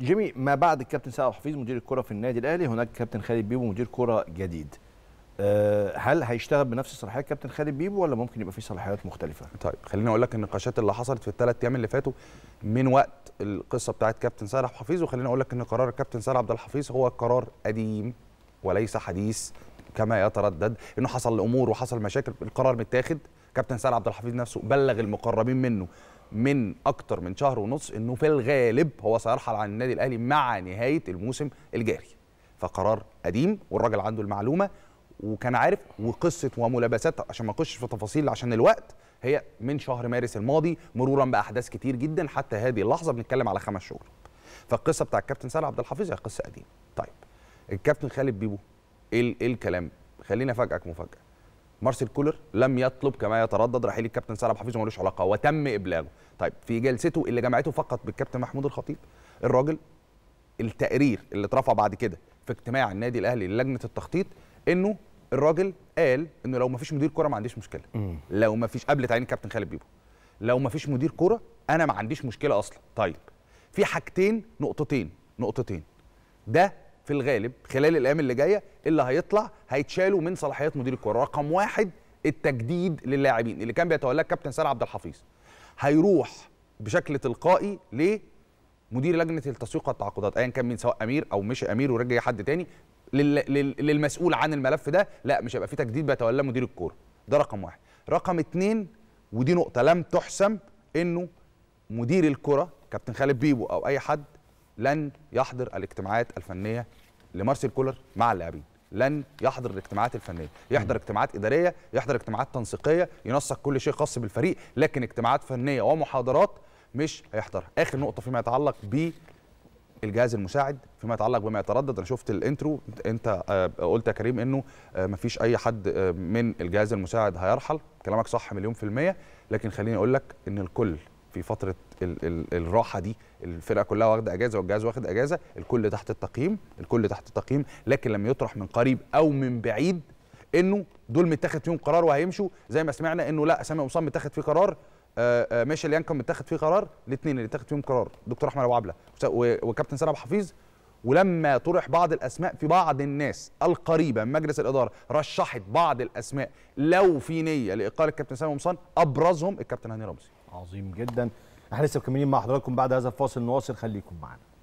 جيمي ما بعد الكابتن سعد حفيظ مدير الكره في النادي الاهلي هناك كابتن خالد بيبو مدير كره جديد آه، هل هيشتغل بنفس صلاحيات كابتن خالد بيبو ولا ممكن يبقى في صلاحيات مختلفه طيب خليني اقول لك النقاشات اللي حصلت في الثلاث ايام اللي فاتوا من وقت القصه بتاعه كابتن سعد حفيظ وخليني اقول لك ان قرار الكابتن سعد عبد الحفيظ هو قرار قديم وليس حديث كما يتردد انه حصل امور وحصل مشاكل القرار متاخد كابتن سعد عبد الحفيظ نفسه بلغ المقربين منه من اكتر من شهر ونص انه في الغالب هو سيرحل عن النادي الاهلي مع نهايه الموسم الجاري فقرار قديم والراجل عنده المعلومه وكان عارف وقصه وملابسات عشان ما اخش في تفاصيل عشان الوقت هي من شهر مارس الماضي مرورا باحداث كتير جدا حتى هذه اللحظه بنتكلم على خمس شهور فالقصه بتاع الكابتن سالم عبد الحفيظ هي قصه قديمه طيب الكابتن خالد بيبو ايه, إيه الكلام خليني افاجئك مفاجاه مارسيل كولر لم يطلب كما يتردد رحيل الكابتن سلام حفيظ ملوش علاقه وتم ابلاغه طيب في جلسته اللي جمعته فقط بالكابتن محمود الخطيب الراجل التقرير اللي اترفع بعد كده في اجتماع النادي الاهلي للجنه التخطيط انه الراجل قال انه لو ما فيش مدير كره ما عنديش مشكله لو ما فيش قبل تعيين الكابتن خالد بيبو لو ما فيش مدير كره انا ما عنديش مشكله اصلا طيب في حاجتين نقطتين نقطتين ده في الغالب خلال الايام اللي جايه اللي هيطلع هيتشالوا من صلاحيات مدير الكوره رقم واحد التجديد للاعبين اللي كان بيتولاه الكابتن ساري عبد الحفيظ هيروح بشكل تلقائي لمدير لجنه التسويق والتعاقدات ايا كان مين سواء امير او مش امير ورجع حد تاني للمسؤول عن الملف ده لا مش هيبقى في تجديد بيتولاه مدير الكوره ده رقم واحد رقم اتنين ودي نقطه لم تحسم انه مدير الكره كابتن خالد بيبو او اي حد لن يحضر الاجتماعات الفنيه لمارسيل كولر مع اللاعبين لن يحضر الاجتماعات الفنيه يحضر اجتماعات اداريه يحضر اجتماعات تنسيقيه ينسق كل شيء خاص بالفريق لكن اجتماعات فنيه ومحاضرات مش هيحضرها اخر نقطه فيما يتعلق ب الجهاز المساعد فيما يتعلق بما يتردد انا شفت الانترو انت آه، قلت يا كريم انه آه، مفيش اي حد آه، من الجهاز المساعد هيرحل كلامك صح مليون في الميه لكن خليني اقول لك ان الكل في فتره ال ال الراحه دي الفرقه كلها واخده اجازه والجهاز واخد اجازه الكل تحت التقييم الكل تحت التقييم لكن لما يطرح من قريب او من بعيد انه دول متاخد فيهم قرار وهيمشوا زي ما سمعنا انه لا سامي قمصان متاخد فيه قرار آه، آه، ماشي اللي ينكم متاخد فيه قرار الاثنين اللي اتاخد فيهم قرار دكتور احمد ابو عبله وكابتن سنه ابو حفيظ ولما طرح بعض الاسماء في بعض الناس القريبه من مجلس الاداره رشحت بعض الاسماء لو في نيه لاقاله الكابتن سامي قمصان ابرزهم الكابتن هاني رمزي عظيم جدا احنا لسه مكملين مع حضراتكم بعد هذا الفاصل نواصل خليكم معنا